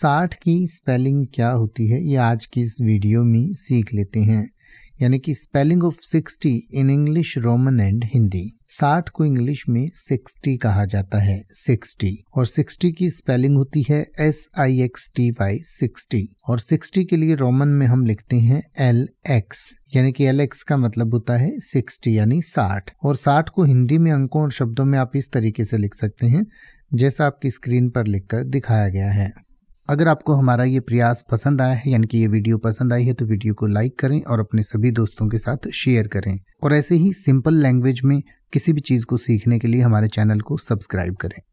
साठ की स्पेलिंग क्या होती है ये आज की इस वीडियो में सीख लेते हैं यानी कि spelling of sixty in English Roman and Hindi साठ को इंग्लिश में सिक्सटी कहा जाता है सिक्सटी और सिक्सटी की स्पेलिंग होती है S I X T Y sixty और सिक्सटी के लिए रोमन में हम लिखते हैं एल एक्स यानी कि एल एक्स का मतलब होता है सिक्सटी यानी साठ और साठ को हिंदी में अंकों और शब्दों में आप इस तरीके से लिख सकते हैं जैसा आपकी स्क्रीन पर लिखकर दिखाया गया है अगर आपको हमारा ये प्रयास पसंद आया है यानी कि ये वीडियो पसंद आई है तो वीडियो को लाइक करें और अपने सभी दोस्तों के साथ शेयर करें और ऐसे ही सिंपल लैंग्वेज में किसी भी चीज़ को सीखने के लिए हमारे चैनल को सब्सक्राइब करें